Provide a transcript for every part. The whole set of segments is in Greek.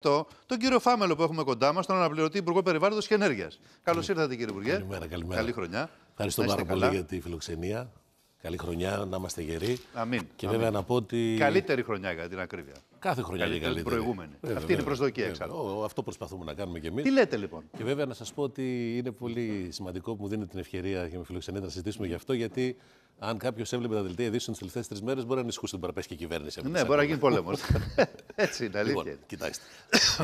Το, τον κύριο Φάμελο που έχουμε κοντά μας, τον αναπληρωτή Υπουργό Περιβάλλοντος και Ενέργειας. Καλώς ήρθατε, κύριε Υπουργέ. Καλημέρα, καλημέρα. Καλή χρονιά. Ευχαριστώ πάρα πολύ για τη φιλοξενία. Καλή χρονιά, να είμαστε γεροί. Αμήν. Και βέβαια να πω ότι. Καλύτερη χρονιά, για την ακρίβεια. Κάθε χρονιά ε, είναι ε, καλύτερη. Προηγούμενη. Αυτή είναι η προσδοκία ε, εξάλλου. Αυτό προσπαθούμε να κάνουμε κι εμείς. Τι λέτε λοιπόν. Και βέβαια να σας πω ότι είναι πολύ σημαντικό που μου δίνετε την ευκαιρία και με φιλοξενείτε να συζητήσουμε γι' αυτό, γιατί αν κάποιος έβλεπε τα δελτία ειδήσεων τις τελευταίες τρεις μέρες, μπορεί να ανησυχούσε την παραπέσχη κυβέρνηση. Ναι, μπορεί να γίνει πόλεμος. Έτσι είναι, αλήθεια. Λοιπόν, κοιτάξτε.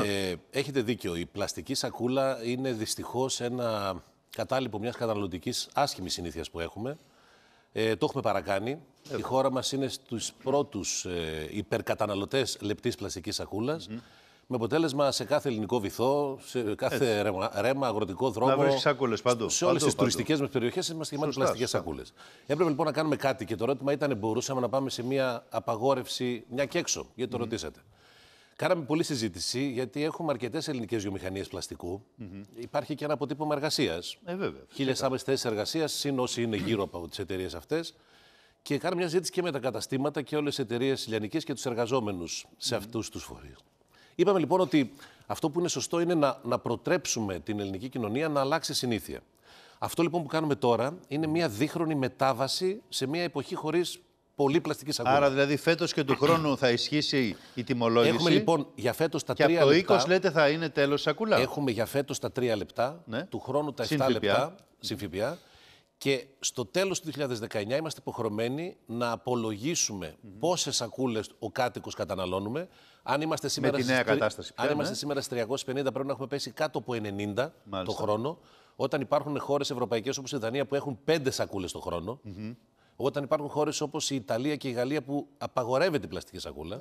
ε, έχετε δίκιο. Η πλαστική σακούλα είναι δυστυχώς ένα κατάλοιπο μιας καταναλωτικής άσχημης συνήθειας που έχουμε. Ε, το έχουμε παρακάνει. Η χώρα μας είναι στους πρώτους ε, υπερκαταναλωτές λεπτής πλαστικής σακούλας, Με αποτέλεσμα σε κάθε ελληνικό βυθό, σε κάθε ρέμα, αγροτικό δρόμο. παντού, Σε όλες τι τουριστικές μας περιοχές είμαστε γεμάτοι πλαστικέ σακούλες. Έπρεπε λοιπόν να κάνουμε κάτι και το ερώτημα ήταν: μπορούσαμε να πάμε σε μια απαγόρευση, μια και έξω, γιατί το ρωτήσατε. Κάναμε πολλή συζήτηση γιατί έχουμε αρκετές ελληνικές βιομηχανίες Υπάρχει και ένα αποτύπωμα εργασίας. Ε, βέβαια. Χίλιες άμεσες θέσεις εργασίας, συν όσοι είναι γύρω από τις εταιρείες αυτές. Και κάναμε μια συζήτηση και με τα καταστήματα και όλες τις εταιρείες ηλιανικέ και τους εργαζόμενους σε αυτου τους φορείς. Είπαμε λοιπόν ότι αυτό που είναι σωστό είναι να, να προτρέψουμε την ελληνική κοινωνία να αλλάξει συνήθεια. Αυτό λοιπόν που κάνουμε τώρα είναι μια δίχρονη μετάβαση σε μια εποχή χωρίς πολύ πλαστικής Άρα δηλαδή φέτος και του χρόνου θα ισχύσει η τιμολόγηση. Έχουμε λοιπόν για φέτος τα τρία 3 λεπτά. Και από το 20 λέτε θα είναι τέλος σακούλας. Έχουμε για φέτος τα 3 λεπτά, ναι. του χρόνου τα 7 λεπτά. Συμφιπιά. Και στο τέλος του 2019 είμαστε υποχρεωμένοι να απολογίσουμε mm -hmm. πόσες ο κάτοικος καταναλώνουμε. Αν είμαστε σήμερα, νέα στις... κατάσταση πια, αν είμαστε ναι. σήμερα στις 350 πρέπει να έχουμε πέσει κάτω από 90 το χρόνο. Όταν υπάρχουν χώρες Ευρωπαϊκές, όπως η Δανία που έχουν 5 σακούλες το χρόνο, mm -hmm. Όταν υπάρχουν χώρες όπως η Ιταλία και η Γαλλία που απαγορεύεται η πλαστική σακούλα.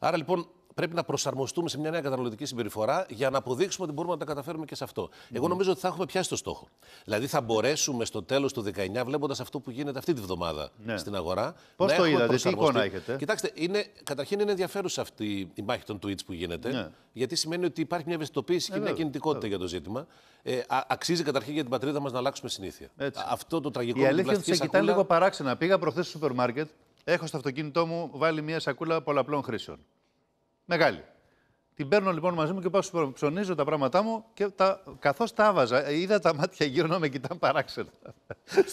Άρα λοιπόν πρέπει να προσαρμοστούμε σε μια νέα καταναλωτική συμπεριφορά για να αποδείξουμε ότι μπορούμε να τα καταφέρουμε και σε αυτο Εγώ νομίζω ότι θα έχουμε πιάσει το στόχο. Δηλαδή θα μπορέσουμε στο τέλος του 19, βλέποντας αυτό που γίνεται αυτή τη βδομάδα ναι. στην αγορά. Πώς το είδατε, τι εικόνα έχετε. Κοιτάξτε, καταρχήν είναι ενδιαφέρουσα αυτή η μάχη των tweets που γίνεται. Ναι. Γιατί σημαίνει ότι υπάρχει μια ευαισθητοποίηση και μια ε, κινητικότητα για το ζήτημα. Ε, αξίζει καταρχήν για την πατρίδα μας να αλλάξουμε συνήθεια. Έτσι. Αυτό το τραγικό Η αλήθεια είναι ότι σε κοιτάνε λίγο παράξενα. Πήγα προχθές στο σούπερ μάρκετ έχω στο αυτοκίνητό μου βάλει μια σακούλα πολλαπλών χρήσεων. Μεγάλη. Την παίρνω λοιπόν μαζί μου και πάω ψωνίζω τα πράγματά μου και τα... καθώς τα άβαζα, ε, είδα τα μάτια γύρω να με κοιτάνε παράξενα.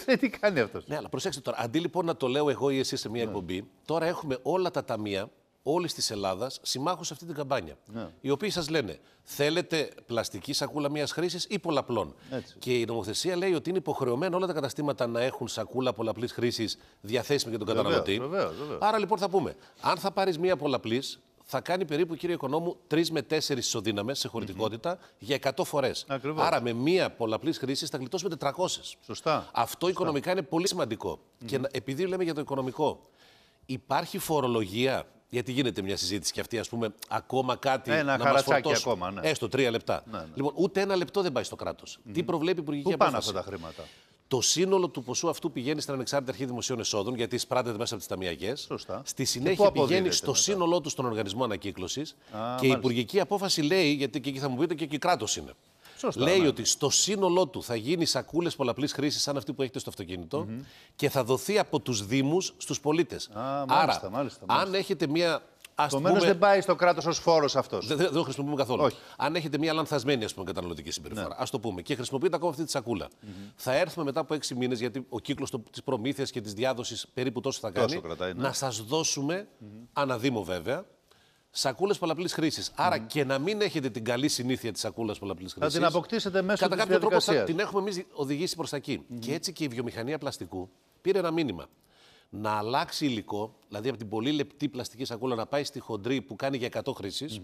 τι κάνει αυτός. Ναι, αλλά προσέξτε τώρα. Αντί λοιπόν να το λέω εγώ ή εσύ σε μια ναι. εκπομπή, τώρα έχουμε όλα τα ταμεία όλης της Ελλάδας συμμάχους σε αυτή την καμπάνια. Ναι. Οι οποίοι σας λένε, θέλετε πλαστική σακούλα μία χρήσης ή πολλαπλών. Έτσι. Και η νομοθεσία λέει ότι είναι υποχρεωμένα όλα τα καταστήματα να έχουν σακούλα πολλαπλής χρήσης διαθέσιμη για τον καταναλωτή. Άρα λοιπόν θα πούμε, αν θα πάρεις μία πολλαπλής, θα κάνει περίπου, κύριε Οικονόμου, 3 με 4 ισοδύναμες σε χωρητικότητα mm -hmm. για 100 φορέ. Άρα, με μία πολλαπλής χρήση θα γλιτώσουμε 400. Σωστά. Αυτό οικονομικά είναι πολύ σημαντικό. Και επειδή λέμε για το οικονομικό, υπάρχει φορολογία γιατί γίνεται μια συζήτηση και αυτή, ας πούμε, ακόμα κάτι. να μας ακόμα, ναι. Έστω τρία λεπτά. Ναι, ναι, Λοιπόν, ούτε ένα λεπτό δεν πάει στο κράτος. Τι προβλέπει η Υπουργική Πού πάνε αυτά τα χρήματα. Το σύνολο του ποσού αυτού πηγαίνει στην Ανεξάρτητη Αρχή Δημοσίων Εσόδων, γιατί σπράτεται μέσα από τις ταμιακές. Στη συνέχεια πηγαίνει στο σύνολό του στον Οργανισμό Ανακύκλωσης. Και η Υπουργική Απόφαση λέει, γιατί και εκεί θα μου πείτε και, εκεί κράτος είναι. Σωστά, λέει ναι. ότι στο σύνολό του θα γίνει σακούλες πολλαπλής χρήσης σαν αυτή που έχετε στο αυτοκινητο και θα δοθεί από τους Δήμους στους πολίτες. Άρα, μάλιστα, μάλιστα. αν έχετε μία Επομένω πούμε... δεν πάει στο κράτος ως φόρος αυτός. Δεν, το χρησιμοποιούμε καθόλου. Αν έχετε μια λανθασμένη καταναλωτική συμπεριφορά, α ναι. το πούμε, και χρησιμοποιείτε ακόμα αυτή τη σακουλα θα έρθουμε μετά από έξι μήνες, γιατί ο κύκλος της προμήθειας και της διάδοσης περίπου τόσο θα κάνει, κρατάει, ναι. να σας δωσουμε mm-hmm. βέβαια, σακούλες πολλαπλής χρήσης. Άρα και να μην έχετε την καλή συνήθεια της σακούλας πολλαπλής χρήση. Θα την αποκτήσετε μέσα Κατά κάποιο τρόπο την έχουμε εμείς οδηγήσει προς τα εκεί. Και έτσι και η βιομηχανία πλαστικού πήρε ένα μήνυμα. Να αλλάξει υλικό, δηλαδή από την πολύ λεπτή πλαστική σακούλα να πάει στη χοντρή που κάνει για 100 χρήσει,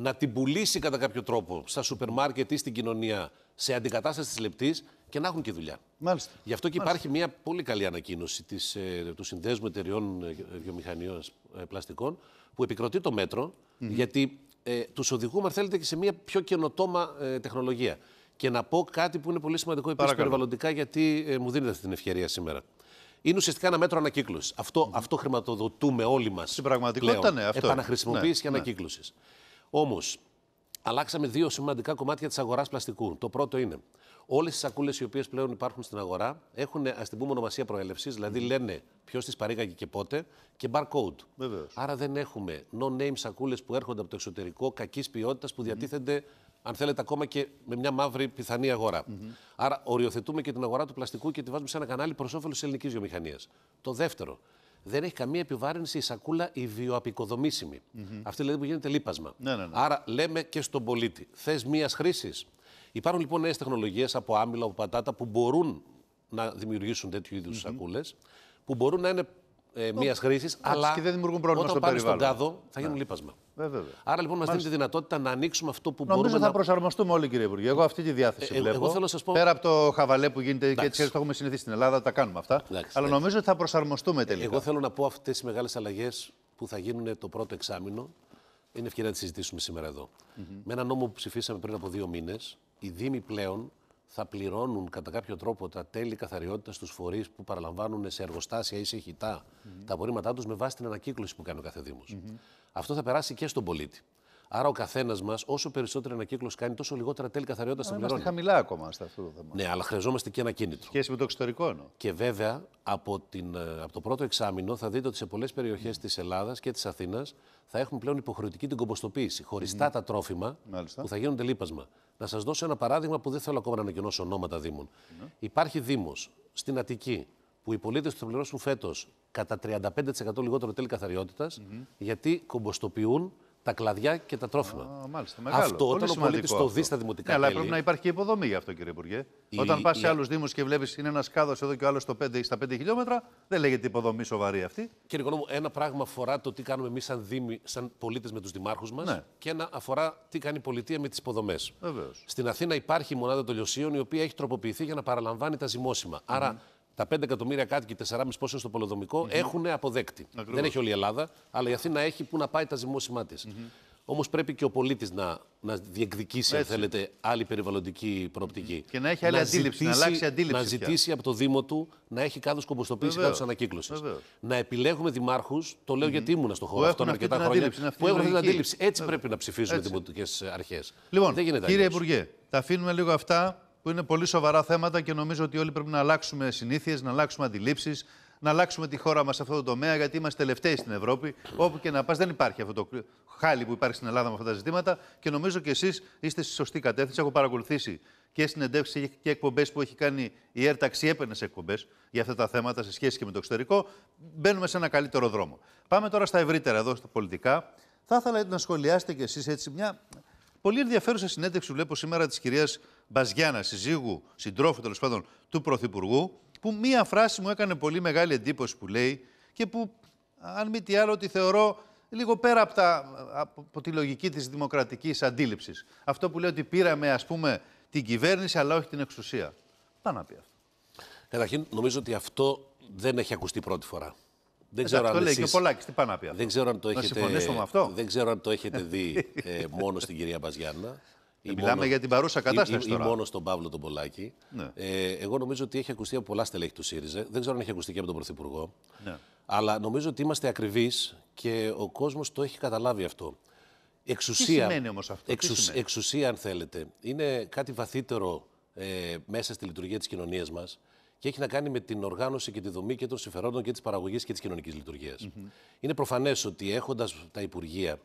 να την πουλήσει κατά κάποιο τρόπο στα σούπερ μάρκετ ή στην κοινωνία σε αντικατάσταση της λεπτής και να έχουν και δουλειά. Μάλιστα. Γι' αυτό και υπάρχει μια πολύ καλή ανακοίνωση της, ε, του Συνδέσμου Εταιρεών ε, Βιομηχανιών ε, Πλαστικών που επικροτεί το μέτρο, γιατί ε, τους οδηγούμε, αν θέλετε, και σε μια πιο καινοτόμα τεχνολογία. Και να πω κάτι που είναι πολύ σημαντικό επίσης περιβαλλοντικά, γιατί μου δίνετε αυτή την ευκαιρία σήμερα. Είναι ουσιαστικά ένα μέτρο ανακύκλωσης. Αυτό, αυτό χρηματοδοτούμε όλοι μας. Στην πραγματικότητα, ναι, αυτό. Επαναχρησιμοποίηση ναι, και ναι. ανακύκλωσης. Όμως, αλλάξαμε δύο σημαντικά κομμάτια της αγοράς πλαστικού. Το πρώτο είναι όλες τι σακούλες οι οποίες πλέον υπάρχουν στην αγορά έχουν, ας την πούμε, προέλευσης, δηλαδή λένε ποιος τις παρήγαγε και πότε και barcode. Βεβαίως. Άρα δεν έχουμε no-name σακούλες που έρχονται από το εξωτερικό κακής ποιότητας που διατίθενται αν θέλετε, ακόμα και με μια μαύρη πιθανή Άρα, οριοθετούμε και την αγορά του πλαστικού και τη βάζουμε σε ένα κανάλι προς όφελος της ελληνικής βιομηχανίας. Το δεύτερο, δεν έχει καμία επιβάρυνση η σακούλα η βιοαπικοδομησιμη mm-hmm. Αυτή δηλαδή που γίνεται λίπασμα. Ναι, ναι, ναι. Άρα λέμε και στον πολίτη, θες μίας χρήσης. Υπάρχουν λοιπόν νέες τεχνολογίες από άμυλα, από πατάτα που μπορούν να δημιουργήσουν τέτοιου είδους σακούλες, που μπορούν να είναι ε, μίας χρήσης, αλλά και δεν όταν στον κάδο θα γίνουν λίπασμα. Ε, βέβαια. Άρα λοιπόν μας δίνει τη δυνατότητα να ανοίξουμε αυτό που Νομίζω μπορούμε. Νομίζω θα προσαρμοστούμε όλοι, κύριε Υπουργέ. Εγώ αυτή τη διάθεση ε, βλέπω. Εγώ θέλω σας πω... Πέρα από το χαβαλέ που γίνεται Ντάξει. και έτσι το έχουμε συνηθίσει στην Ελλάδα, τα κάνουμε αυτά. αλλά νομίζω ότι θα προσαρμοστούμε τελικά. Εγώ θέλω να πω αυτές οι μεγάλες αλλαγές που θα γίνουν το πρώτο εξάμεινο. Είναι ευκαιρία να τις συζητήσουμε σήμερα εδώ. Με ένα νόμο που ψηφίσαμε πριν από δύο μήνες, οι Δήμοι πλέον θα πληρώνουν κατά κάποιο τρόπο τα τέλη καθαριότητας στου φορείς που παραλαμβάνουν σε εργοστάσια ή σε χιτά τα απορρίμματά τους με βάση την ανακύκλωση που κάνει ο κάθε δήμος. Αυτό θα περάσει και στον πολίτη. Άρα ο καθένας μας, όσο περισσότερο ανακύκλωση κάνει, τόσο λιγότερα τέλη καθαριότητας θα ε, πληρώνει. Είμαστε χαμηλά ακόμα σε αυτό το θέμα. Ναι, αλλά χρειαζόμαστε και ένα κίνητρο. Σχέση με το εξωτερικό. εννοώ. Και βέβαια από, την, ε, από το πρώτο εξάμεινο θα δείτε ότι σε πολλές περιοχές mm. της Ελλάδας και της Αθήνας θα έχουν πλέον υποχρεωτική την κομποστοποίηση. Χωριστά mm. τα τρόφιμα Μάλιστα. που θα γίνονται λίπασμα. Να σας δώσω ένα παράδειγμα που δεν θέλω ακόμα να ανακοινώσω ονόματα Δήμων. Mm. Υπάρχει Δήμος στην Αττική που οι πολίτες του θα πληρώσουν φέτος κατά 35% λιγότερο τέλη καθαριότητας, mm-hmm. γιατί κομποστοποιούν τα κλαδιά και τα τρόφιμα. Α, μάλιστα, μεγάλο. Αυτό Πολύ όταν ο πολίτης το δει στα δημοτικά. Ναι, αλλά πρέπει να υπάρχει και υποδομή γι' αυτό, κύριε Υπουργέ. Όταν πας η... σε ναι. άλλους Δήμους και βλέπεις είναι ένας κάδος εδώ και ο άλλος στα 5 χιλιόμετρα, δεν λέγεται υποδομή σοβαρή αυτή. Κύριε Οικονόμου, ένα πράγμα αφορά το τι κάνουμε εμείς σαν Δήμοι, σαν πολίτες με τους δημάρχους μας ναι. και ένα αφορά τι κάνει η πολιτεία με τις υποδομές. Στην Αθήνα υπάρχει η μονάδα των λιωσίων η οποία έχει τροποποιηθεί για να παραλαμβάνει τα ζημόσιμα. Άρα τα 5 εκατομμύρια κάτοικοι, 4,5 πόσο στο πολεοδομικό, mm-hmm. έχουν αποδέκτη. Δεν έχει όλη η Ελλάδα, αλλά η Αθήνα έχει που να πάει τα ζυμώσιμά της. mm Όμως πρέπει και ο πολίτης να, να διεκδικήσει, αν θέλετε, άλλη περιβαλλοντική προοπτική. Και να έχει άλλη να αντίληψη, ζητήσει, να αλλάξει αντίληψη. Να ζητήσει από το Δήμο του να έχει κάδους κομποστοποίησης, κάδου ανακύκλωση. Να επιλέγουμε δημάρχους, το λέω mm-hmm. γιατί ήμουν στον χώρο αυτό αρκετά χρόνια, που έχουν την αντίληψη. Έτσι πρέπει να ψηφίζουν οι δημοτικές αρχές. Λοιπόν, κύριε Υπουργέ, τα αφήνουμε λίγο αυτά που είναι πολύ σοβαρά θέματα και νομίζω ότι όλοι πρέπει να αλλάξουμε συνήθειες, να αλλάξουμε αντιλήψεις, να αλλάξουμε τη χώρα μας σε αυτό το τομέα, γιατί είμαστε τελευταίοι στην Ευρώπη. Όπου και να πας, δεν υπάρχει αυτό το χάλι που υπάρχει στην Ελλάδα με αυτά τα ζητήματα. Και νομίζω και εσείς είστε στη σωστή κατεύθυνση. Έχω παρακολουθήσει και συνεντεύξεις και εκπομπές που έχει κάνει η ΕΡΤΑ αξιέπαινε εκπομπές για αυτά τα θέματα σε σχέση και με το εξωτερικό. Μπαίνουμε σε ένα καλύτερο δρόμο. Πάμε τώρα στα ευρύτερα εδώ, στα πολιτικά. Θα ήθελα να σχολιάσετε κι εσείς έτσι μια Πολύ ενδιαφέρουσα συνέντευξη βλέπω σήμερα της κυρίας Μπαζιάνα, συζύγου, συντρόφου τέλος πάντων του Πρωθυπουργού, που μία φράση μου έκανε πολύ μεγάλη εντύπωση που λέει και που, αν μη τι άλλο, τη θεωρώ λίγο πέρα από, τα, τη λογική της δημοκρατικής αντίληψης. Αυτό που λέει ότι πήραμε, ας πούμε, την κυβέρνηση, αλλά όχι την εξουσία. Πάνω να πει αυτό. Καταρχήν, νομίζω ότι αυτό δεν έχει ακουστεί πρώτη φορά. Δεν ξέρω αν το λέει και ο τι πάνε να πει αυτό. Δεν ξέρω αν το έχετε, αυτό. Δεν ξέρω αν το έχετε δει ε, μόνο στην κυρία Μπαζιάννα. Ε, ή μιλάμε μόνο... για την παρούσα κατάσταση. Ή, ή μόνο στον Παύλο τον Πολάκη. Ναι. Ε, εγώ νομίζω ότι έχει ακουστεί από πολλά στελέχη του ΣΥΡΙΖΑ. Δεν ξέρω αν έχει ακουστεί και από τον Πρωθυπουργό. Ναι. Αλλά νομίζω ότι είμαστε ακριβείς και ο κόσμος το έχει καταλάβει αυτό. Εξουσία, τι σημαίνει όμως αυτό, εξουσία, αν θέλετε, είναι κάτι βαθύτερο ε, μέσα στη λειτουργία της κοινωνίας μας και έχει να κάνει με την οργάνωση και τη δομή και των συμφερόντων και της παραγωγής και της κοινωνικής Είναι προφανές ότι έχοντας τα Υπουργεία,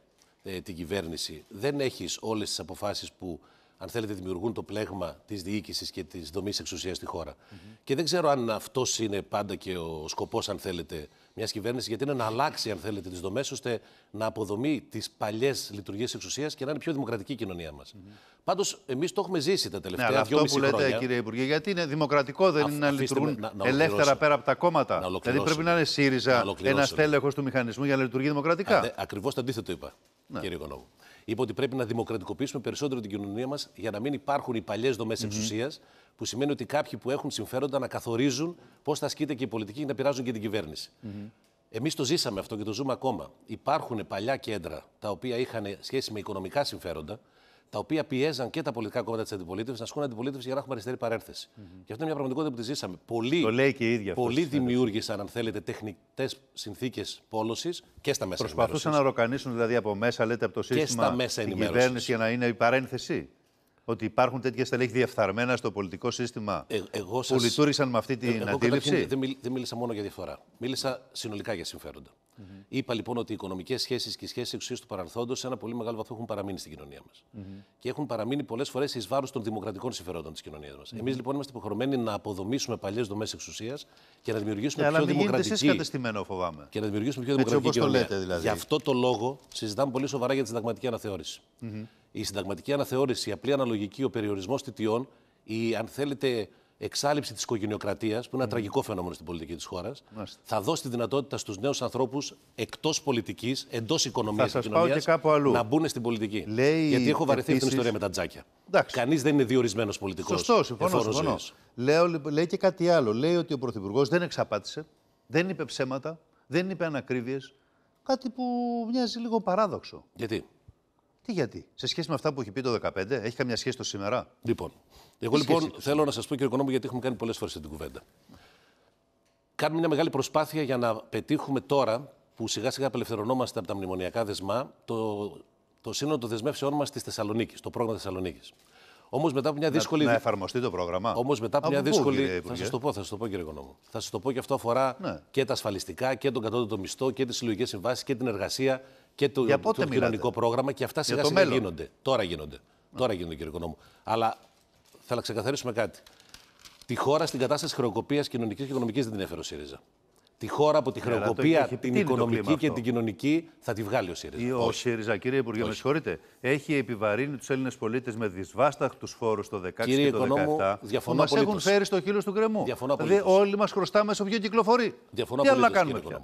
ε, την κυβέρνηση, δεν έχεις όλες τις αποφάσεις που, αν θέλετε, δημιουργούν το πλέγμα της διοίκησης και της δομής εξουσίας στη χωρα Και δεν ξέρω αν αυτός είναι πάντα και ο σκοπός, αν θέλετε, μιας κυβέρνησης, γιατί είναι να αλλάξει, αν θέλετε, τις δομές, ώστε να αποδομεί τις παλιές λειτουργίες εξουσίας και να είναι πιο δημοκρατική η κοινωνία μας. Mm -hmm. Πάντως, εμείς το έχουμε ζήσει τα τελευταία ναι, αυτό που λέτε, χρόνια. κύριε Υπουργέ, γιατί είναι δημοκρατικό, δεν είναι να λειτουργούν ελεύθερα πέρα από τα κόμματα. Να δηλαδή, πρέπει να είναι ΣΥΡΙΖΑ ένα ναι. τέλεχο του μηχανισμού για να λειτουργεί δημοκρατικά. Ακριβώς το αντίθετο είπα, ναι. κύριε Οικονόμου είπε ότι πρέπει να δημοκρατικοποιήσουμε περισσότερο την κοινωνία μας για να μην υπάρχουν οι παλιές δομές εξουσίας, που σημαίνει ότι κάποιοι που έχουν συμφέροντα να καθορίζουν πώς θα ασκείται και η πολιτική και να πειράζουν και την κυβέρνηση. Εμείς το ζήσαμε αυτό και το ζούμε ακόμα. Υπάρχουν παλιά κέντρα τα οποία είχαν σχέση με οικονομικά συμφέροντα, τα οποία πιέζαν και τα πολιτικά κόμματα της αντιπολίτευσης να την αντιπολίτευση για να έχουμε αριστερή παρένθεση. Και αυτό είναι μια πραγματικότητα που τη ζήσαμε. Πολλοί, το λέει και η ίδια πολλοί ναι, ναι. δημιούργησαν, αν θέλετε, τεχνητές συνθήκες πόλωσης και στα μέσα ενημέρωση. Προσπαθούσαν να ροκανίσουν δηλαδή από μέσα, λέτε, από το σύστημα και την κυβέρνηση για να είναι η παρένθεση. Ότι υπάρχουν τέτοια στελέχη διαφθαρμένα στο πολιτικό σύστημα ε, εγώ σας... που λειτουργήσαν με αυτή την αντίληψη. Δεν, δεν μίλησα μόνο για διαφορά. Μίλησα συνολικά για συμφέροντα. -hmm. Είπα λοιπόν ότι οι οικονομικές σχέσεις και οι σχέσεις εξουσίας του παρελθόντος σε ένα πολύ μεγάλο βαθμό έχουν παραμείνει στην κοινωνία μας. Mm mm-hmm. Και έχουν παραμείνει πολλές φορές εις βάρος των δημοκρατικών συμφερόντων της κοινωνίας μας. Mm mm-hmm. Εμείς λοιπόν είμαστε υποχρεωμένοι να αποδομήσουμε παλιές δομές εξουσίας και να δημιουργήσουμε ναι, πιο δημοκρατική. κατεστημένο, φοβάμαι. Και να δημιουργήσουμε πιο δημοκρατική κοινωνία. Το δηλαδή. Γι' αυτό το λόγο συζητάμε πολύ σοβαρά για τη συνταγματική αναθεώρηση. Mm-hmm. Η συνταγματική αναθεώρηση, η απλή αναλογική, ο περιορισμός τιτιών, η αν θέλετε εξάλληψη της οικογενειοκρατίας, που είναι ένα τραγικό φαινόμενο στην πολιτική της χώρας, θα δώσει τη δυνατότητα στους νέους ανθρώπους εκτός πολιτικής, εντός οικονομίας και κοινωνία να μπουν στην πολιτική. Γιατί έχω βαρεθεί την ιστορία με τα τζάκια. Κανείς δεν είναι διορισμένος πολιτικός. Σωστό, συμφωνώ. συμφωνώ. Λοιπόν, λέει και κάτι άλλο. Λέει ότι ο Πρωθυπουργός δεν εξαπάτησε, δεν είπε ψέματα, δεν είπε ανακρίβειες. Κάτι που μοιάζει λίγο παράδοξο. Γιατί? Τι γιατί, σε σχέση με αυτά που έχει πει το 2015, έχει καμιά σχέση το σήμερα. Λοιπόν, εγώ λοιπόν θέλω να σας πω, κύριε Οικονόμου, γιατί έχουμε κάνει πολλές φορές την κουβέντα. Κάνουμε μια μεγάλη προσπάθεια για να πετύχουμε τώρα που σιγά σιγά απελευθερωνόμαστε από τα μνημονιακά δεσμά, το, το σύνολο των δεσμεύσεών μας της Θεσσαλονίκης, το πρόγραμμα Θεσσαλονίκης. Όμως μετά από μια δύσκολη. Να, εφαρμοστεί το πρόγραμμα. Όμως μετά από, μια δύσκολη. θα σας το πω, θα σας Θα σας το πω και αυτό αφορά ναι. και τα ασφαλιστικά και τον κατώτατο μισθό και τις συλλογικές συμβάσεις και την εργασία και το, το κοινωνικό πρόγραμμα και αυτά σιγά σιγά γίνονται. Τώρα γίνονται. Να. Τώρα γίνονται, κύριε Οικονόμου. Αλλά θα ξεκαθαρίσουμε κάτι. Τη χώρα στην κατάσταση χρεοκοπίας κοινωνικής και οικονομικής δεν την έφερε ο ΣΥΡΙΖΑ. Τη χώρα από τη χρεοκοπία, την οικονομική και αυτό. την κοινωνική θα τη βγάλει ο ΣΥΡΙΖΑ. Ο ΣΥΡΙΖΑ, κύριε Υπουργέ, με συγχωρείτε, έχει επιβαρύνει τους Έλληνες πολίτες με δυσβάσταχτους φόρους το 2016 και το 2017. Που μας έχουν φέρει στο χείλος του γκρεμού. Διαφωνώ δηλαδή, όλοι μας χρωστάμε σε όποιον κυκλοφορεί. Τι άλλο να κάνουμε πια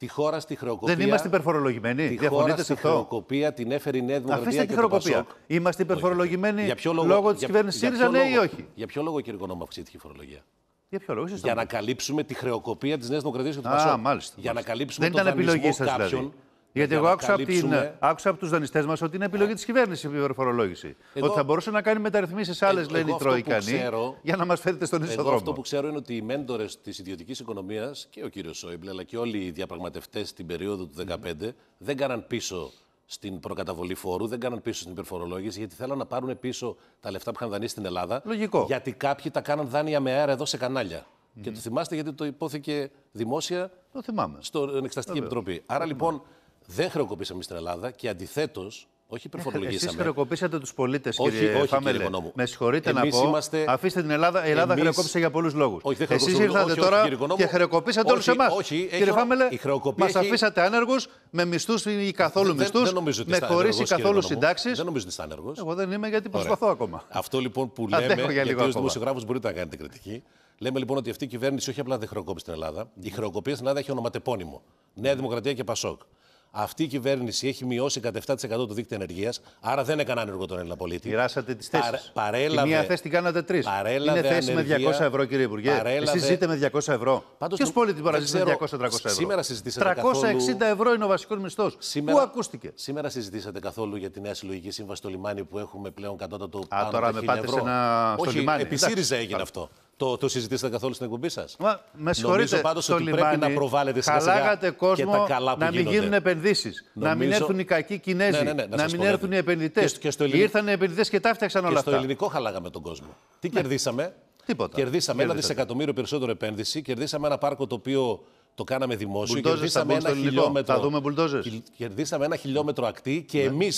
τη χώρα στη χρεοκοπία. Δεν είμαστε υπερφορολογημένοι. Τη χώρα στη αυτό. χρεοκοπία την έφερε η Νέα Δημοκρατία. Αφήστε τη χρεοκοπία. Είμαστε υπερφορολογημένοι για ποιο λόγο, λόγω της κυβέρνηση ΣΥΡΙΖΑ, ναι ή όχι. Για ποιο λόγο, κύριε Κονόμου, αυξήθηκε η φορολογία. Για ποιο λόγο, Για να καλύψουμε τη χρεοκοπία της Νέας Δημοκρατίας και του Πασόκ. Για να καλύψουμε Δεν τον ήταν επιλογή σας, δηλαδή. Γιατί εγώ άκουσα από, την, άκουσα από τους δανειστές μας ότι είναι επιλογή της κυβέρνησης η υπερφορολόγηση. Ότι θα μπορούσε να κάνει μεταρρυθμίσεις άλλες, ε, λένε οι Τροϊκανοί, για να μας φέρετε στον ίδιο δρόμο. Αυτό που ξέρω είναι ότι οι μέντορες της ιδιωτικής οικονομίας και ο κύριος Σόιμπλε, αλλά και όλοι οι διαπραγματευτές την περίοδο του 2015, mm. δεν κάναν πίσω στην προκαταβολή φόρου, δεν κάναν πίσω στην υπερφορολόγηση, γιατί θέλαν να πάρουν πίσω τα λεφτά που είχαν δανείσει στην Ελλάδα. Λογικό. Γιατί κάποιοι τα κάναν δάνεια με αέρα εδώ σε κανάλια. Mm. Και το θυμάστε γιατί το υπόθηκε δημόσια το θυμάμαι. στην Εξεταστική Επιτροπή. Άρα λοιπόν. Δεν χρεοκοπήσαμε στην Ελλάδα και αντιθέτως, όχι υπερφορολογήσαμε. Εσείς χρεοκοπήσατε τους πολίτες, κύριε όχι, Φάμελε. με συγχωρείτε να πω. Είμαστε... Αφήστε την Ελλάδα. Η Ελλάδα εμείς... χρεοκόπησε για πολλούς λόγους. Εσείς ήρθατε όχι, τώρα όχι, και χρεοκοπήσατε όλους εμά. Κύριε Φάμελε, μα αφήσατε άνεργους με μισθούς ή καθόλου μισθού. Με χωρίς ή καθόλου συντάξεις. Δεν νομίζω ότι είστε άνεργος. Εγώ δεν είμαι γιατί προσπαθώ ακόμα. Αυτό λοιπόν που λέμε. Γιατί ω δημοσιογράφου μπορείτε να κάνετε κριτική. Λέμε λοιπόν ότι αυτή η κυβέρνηση όχι απλά δεν χρεοκόπησε την Ελλάδα. Η χρεοκοπία στην Ελλάδα έχει ονοματεπώνυμο. Νέα Δημοκρατία και Πασόκ αυτή η κυβέρνηση έχει μειώσει κατά 7% το δίκτυο ενεργείας, άρα δεν έκανε έργο τον Έλληνα πολίτη. Μοιράσατε τι θέσεις. παρέλαβε. μία θέση την κάνατε τρεις. Είναι θέση με 200 ευρώ, κύριε Υπουργέ. Παρέλαβε... Εσείς ζείτε με 200 ευρώ. Ποιο πολίτη μπορεί να ζήσει με 200-300 ευρώ. Σήμερα συζητήσατε. 360 καθόλου... ευρώ είναι ο βασικός μισθός. Σήμερα... Πού ακούστηκε. Σήμερα συζητήσατε καθόλου για τη νέα συλλογική σύμβαση στο λιμάνι που έχουμε πλέον κατώτατο. Α, τώρα με πάτε ένα. Στο λιμάνι. Επί έγινε αυτό. Το, το συζητήσατε καθόλου στην εκπομπή σας. Με συγχωρείτε. Νομίζω πάντως ότι πρέπει να προβάλλετε σιγά σιγά και τα καλά που να μην γίνουν επενδύσεις. Νομίζω... Να μην έρθουν οι κακοί Κινέζοι. Ναι, ναι, ναι, να, να μην έρθουν οι επενδυτέ. Ελληνικ... Ήρθαν οι επενδυτές και τα έφτιαξαν όλα και αυτά. Στο ελληνικό χαλάγαμε τον κόσμο. Τι ναι. κερδίσαμε. Τίποτα. Κερδίσαμε ένα δισεκατομμύριο περισσότερο επένδυση. Κερδίσαμε ένα πάρκο το οποίο το κάναμε δημόσιο. Κερδίσαμε ένα, χιλιόμετρο... δούμε κερδίσαμε ένα χιλιόμετρο ακτή και ναι. εμείς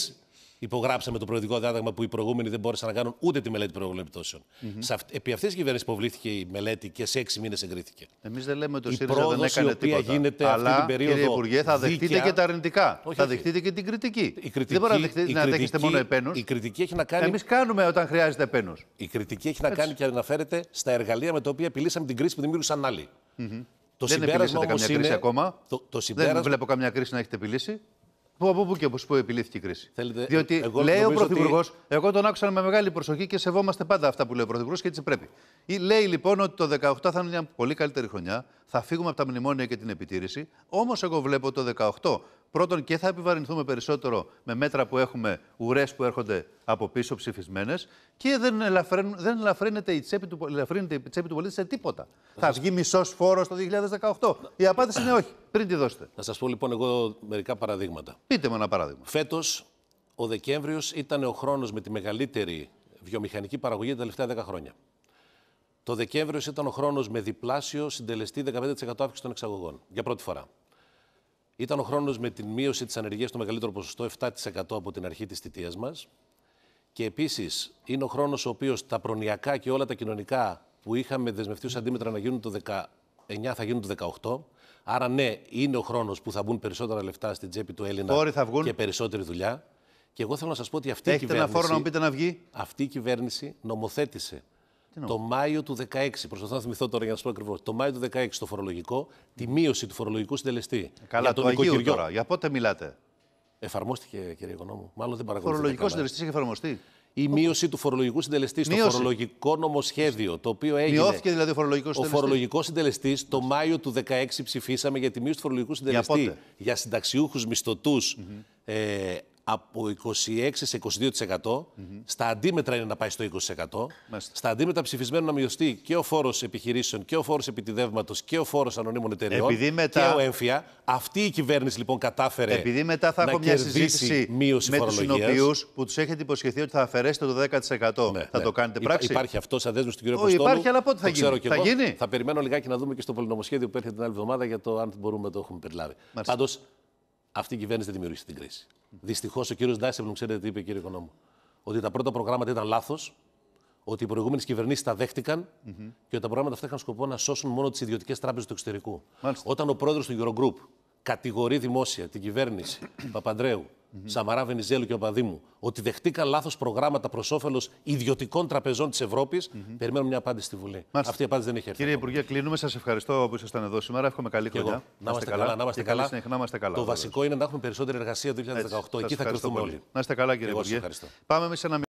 υπογράψαμε το προεδρικό διάταγμα που οι προηγούμενοι δεν μπόρεσαν να κάνουν ούτε τη μελέτη προηγούμενων επιπτώσεων. Mm-hmm. Επί αυτής της κυβέρνησης υποβλήθηκε η μελέτη και σε έξι μήνες εγκρίθηκε. Εμείς δεν λέμε ότι ο ΣΥΡΙΖΑ δεν έκανε η οποία Γίνεται Αλλά, αυτή την περίοδο κύριε Υπουργέ, θα δεχτείτε και τα αρνητικά. Όχι, θα δεχτείτε και την κριτική. Η κριτική δεν μπορεί να, δεχτείτε να δέχεστε μόνο επένους. Η κριτική έχει να κάνει. Εμείς κάνουμε όταν χρειάζεται επένους. Η κριτική έχει να κάνει και αναφέρεται στα εργαλεία με τα οποία επιλύσαμε την κρίση που δημιούργησαν άλλοι. Το δεν συμπέρασμα καμιά κρίση ακόμα. Το, το συμπέρασμα... Δεν βλέπω καμιά κρίση να έχετε επιλύσει. Που, από πού και από πού επιλύθηκε η κρίση. Θέλετε, Διότι εγώ λέει ο Πρωθυπουργό, ότι... εγώ τον άκουσα με μεγάλη προσοχή και σεβόμαστε πάντα αυτά που λέει ο Πρωθυπουργός και σεβόμαστε πάντα αυτά που επιλήθηκε η κριση διοτι λεει ο πρωθυπουργο εγω τον ακουσα με μεγαλη λέει λοιπόν πρεπει λεει λοιπον οτι το 18 θα είναι μια πολύ καλύτερη χρονιά, θα φύγουμε από τα μνημόνια και την επιτήρηση. Όμως εγώ βλέπω το 18 Πρώτον, και θα επιβαρυνθούμε περισσότερο με μέτρα που έχουμε, ουρές που έρχονται από πίσω ψηφισμένες. Και δεν, δεν ελαφρύνεται, η τσέπη του, ελαφρύνεται η τσέπη του πολίτη σε τίποτα. Θα βγει μισός φόρος το 2018. Η απάντηση είναι όχι. Πριν τη δώσετε. Να σας πω λοιπόν εγώ μερικά παραδείγματα. Πείτε μου ένα παράδειγμα. Φέτος, ο Δεκέμβριος ήταν ο χρόνος με τη μεγαλύτερη βιομηχανική παραγωγή τα τελευταία 10 χρόνια. Το Δεκέμβριος ήταν ο χρόνος με διπλάσιο συντελεστή 15% αύξηση των εξαγωγών. Για πρώτη φορά. Ήταν ο χρόνος με την μείωση της ανεργίας στο μεγαλύτερο ποσοστό 7% από την αρχή της θητείας μας. Και επίσης είναι ο χρόνος ο οποίος τα προνοιακά και όλα τα κοινωνικά που είχαμε δεσμευτεί ως αντίμετρα να γίνουν το 19 θα γίνουν το 18. Άρα ναι, είναι ο χρόνος που θα μπουν περισσότερα λεφτά στην τσέπη του Έλληνα και περισσότερη δουλειά. Και εγώ θέλω να σας πω ότι αυτή η κυβέρνηση... να πείτε να Αυτή η κυβέρνηση νομοθέτησε το Μάιο του 2016, προσπαθώ να θυμηθώ τώρα για να σα πω ακριβώς. Το Μάιο του 2016 το φορολογικό, τη μείωση του φορολογικού συντελεστή. Ε, καλά, για το Αγίου τώρα. Για πότε μιλάτε. Εφαρμόστηκε, κύριε Οικονόμου. Μάλλον δεν παρακολουθείτε. Φορολογικός συντελεστής έχει εφαρμοστεί. Η μείωση του φορολογικού συντελεστή στο μείωση. φορολογικό νομοσχέδιο, το οποίο έγινε. Μειώθηκε δηλαδή ο φορολογικός συντελεστή. Ο φορολογικός συντελεστής το Μάιο του 2016 ψηφίσαμε για τη μείωση του φορολογικού συντελεστή για, για συνταξιούχους μισθωτούς ε, από 26% σε 22%. Στα αντίμετρα είναι να πάει στο 20%. Στα αντίμετρα ψηφισμένο να μειωστεί και ο φόρος επιχειρήσεων και ο φόρος επιτιδεύματος και ο φόρος ανωνύμων εταιρεών και ο έμφυα. Αυτή η κυβέρνηση λοιπόν κατάφερε. Επειδή μετά θα έχω μια συζήτηση με τους συνοποιούς που τους έχετε υποσχεθεί ότι θα αφαιρέσετε το 10%. Ναι, θα ναι. το κάνετε πράξη. υπάρχει αυτό σαν δέσμευση του κ. Ποστόλου. Υπάρχει, αλλά πότε θα, γίνει. θα, γίνει. θα περιμένω λιγάκι να δούμε και στο πολυνομοσχέδιο που έρχεται την άλλη εβδομάδα για το αν μπορούμε να το έχουμε περιλάβει. Πάντως αυτή η κυβέρνηση δεν δημιούργησε την κρίση. Δυστυχώς ο κύριος Ντάισεμπλουμ, ξέρετε τι είπε, κύριε Οικονόμου. Ότι τα πρώτα προγράμματα ήταν λάθος, ότι οι προηγούμενες κυβερνήσεις τα δέχτηκαν και ότι τα προγράμματα αυτά είχαν σκοπό να σώσουν μόνο τις ιδιωτικές τράπεζες του εξωτερικού. Όταν ο πρόεδρος του Eurogroup κατηγορεί δημόσια την κυβέρνηση Παπανδρέου hmm Σαμαρά, Βενιζέλου και μου ότι δεχτήκαν λάθος προγράμματα προς όφελος ιδιωτικών τραπεζών της ευρωπη mm-hmm. περιμένουμε μια απάντηση στη Βουλή. Αυτή η απάντηση δεν έχει έρθει. Κύριε Υπουργέ, κλείνουμε. Σας ευχαριστώ που ήσασταν εδώ σήμερα. Εύχομαι καλή χρονιά. Να είμαστε καλά. καλά. Να είμαστε καλά. Το βασικό είναι να έχουμε περισσότερη εργασία το 2018. Εκεί θα κρυφθούμε όλοι. Να είστε καλά, κύριε Υπουργέ. Πάμε εμείς ένα